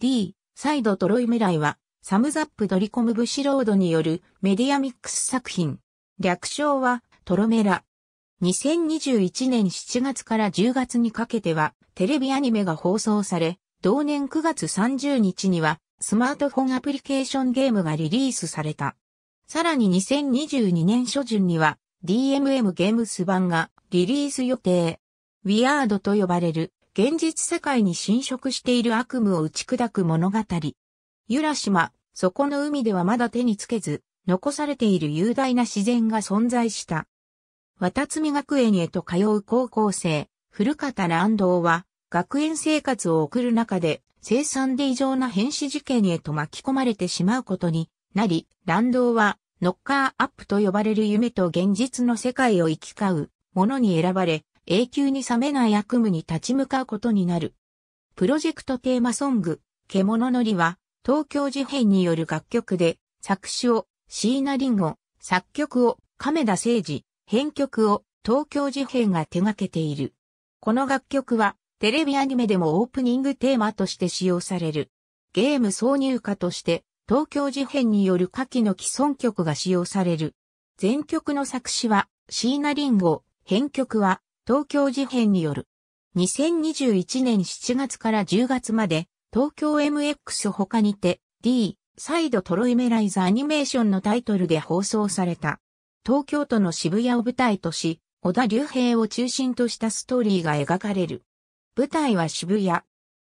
D、再度トロイメライは、サムザップドリコムブシロードによるメディアミックス作品。略称はトロメラ。2021年7月から10月にかけてはテレビアニメが放送され、同年9月30日にはスマートフォンアプリケーションゲームがリリースされた。さらに2022年初旬には DMM ゲームス版がリリース予定。ウィアードと呼ばれる現実世界に侵食している悪夢を打ち砕く物語。ユラ島、この海ではまだ手につけず、残されている雄大な自然が存在した。渡積学園へと通う高校生、古方乱道は、学園生活を送る中で、生産で異常な変死事件へと巻き込まれてしまうことになり、乱道は、ノッカーアップと呼ばれる夢と現実の世界を行き交うものに選ばれ、永久に冷めない悪夢に立ち向かうことになる。プロジェクトテーマソング、獣のりは、東京事変による楽曲で、作詞を、椎名林檎、作曲を、亀田誠治、編曲を、東京事変が手掛けている。この楽曲は、テレビアニメでもオープニングテーマとして使用される。ゲーム挿入歌として、東京事変による下記の既存曲が使用される。全曲の作詞は、椎名林檎、編曲は、東京事変による。2021年7月から10月まで、東京 MX 他にて、D、サイドトロイメライズアニメーションのタイトルで放送された。東京都の渋谷を舞台とし、小田隆平を中心としたストーリーが描かれる。舞台は渋谷。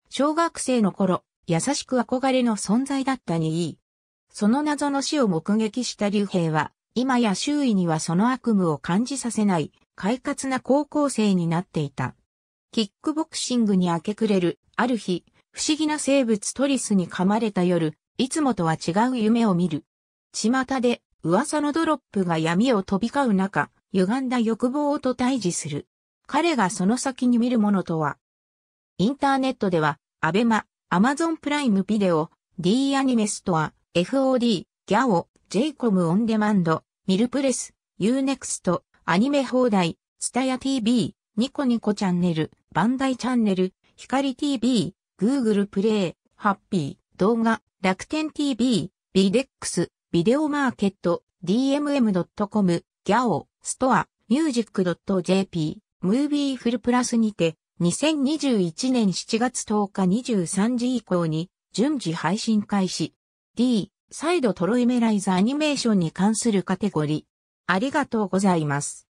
小学生の頃、優しく憧れの存在だったにいい。その謎の死を目撃した隆平は、今や周囲にはその悪夢を感じさせない、快活な高校生になっていた。キックボクシングに明け暮れる、ある日、不思議な生物トリスに噛まれた夜、いつもとは違う夢を見る。巷で噂のドロップが闇を飛び交う中、歪んだ欲望と対峙する。彼がその先に見るものとは。インターネットでは、アベマ、アマゾンプライムビデオ、D アニメストア、FOD、ギャオ、ジェイコムオンデマンド、ミルプレス、ユーネクスト、アニメ放題、ツタヤ TV、ニコニコチャンネル、バンダイチャンネル、ヒカリ TV、グーグルプレイ、ハッピー、動画、楽天 TV、ビデックス、ビデオマーケット、dmm.com、ギャオ、ストア、ミュージック j p ムービーフルプラスにて、2021年7月10日23時以降に、順次配信開始。D、再度トロイメライズアニメーションに関するカテゴリー。ありがとうございます。